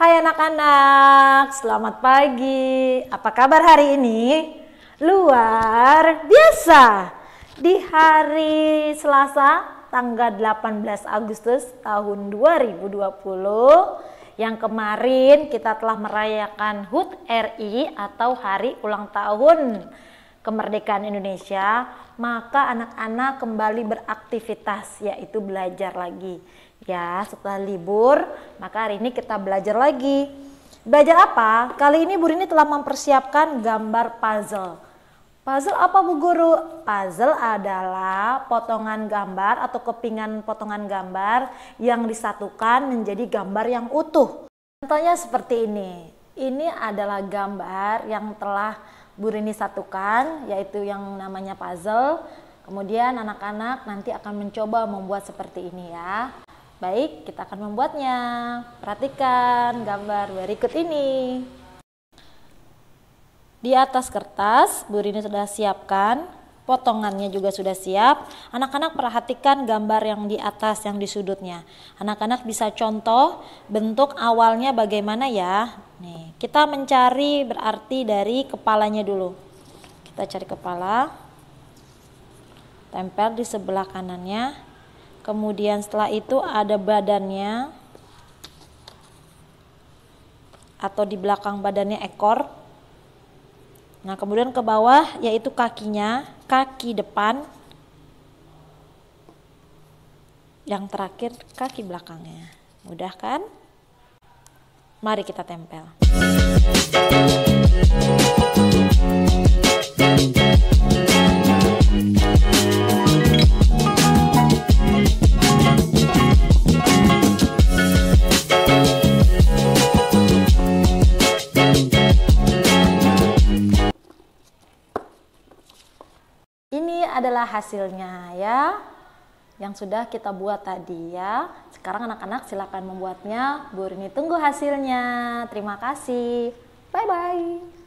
Hai anak-anak, selamat pagi. Apa kabar hari ini? Luar biasa. Di hari Selasa, tanggal 18 Agustus tahun 2020, yang kemarin kita telah merayakan HUT RI atau Hari Ulang Tahun kemerdekaan Indonesia, maka anak-anak kembali beraktivitas yaitu belajar lagi. Ya, setelah libur, maka hari ini kita belajar lagi. Belajar apa? Kali ini Bu Rini telah mempersiapkan gambar puzzle. Puzzle apa Bu Guru? Puzzle adalah potongan gambar atau kepingan potongan gambar yang disatukan menjadi gambar yang utuh. Contohnya seperti ini. Ini adalah gambar yang telah Bu Rini satukan yaitu yang namanya puzzle. Kemudian anak-anak nanti akan mencoba membuat seperti ini ya. Baik, kita akan membuatnya. Perhatikan gambar berikut ini. Di atas kertas, Bu Rini sudah siapkan, potongannya juga sudah siap. Anak-anak perhatikan gambar yang di atas, yang di sudutnya. Anak-anak bisa contoh bentuk awalnya bagaimana ya. Kita mencari berarti dari kepalanya dulu. Kita cari kepala. Tempel di sebelah kanannya. Kemudian setelah itu ada badannya. Atau di belakang badannya ekor. Nah, kemudian ke bawah yaitu kakinya, kaki depan. Yang terakhir kaki belakangnya. Mudah kan? Mari kita tempel. Ini adalah hasilnya ya yang sudah kita buat tadi ya. Sekarang anak-anak silakan membuatnya. Bu Rini tunggu hasilnya. Terima kasih. Bye-bye.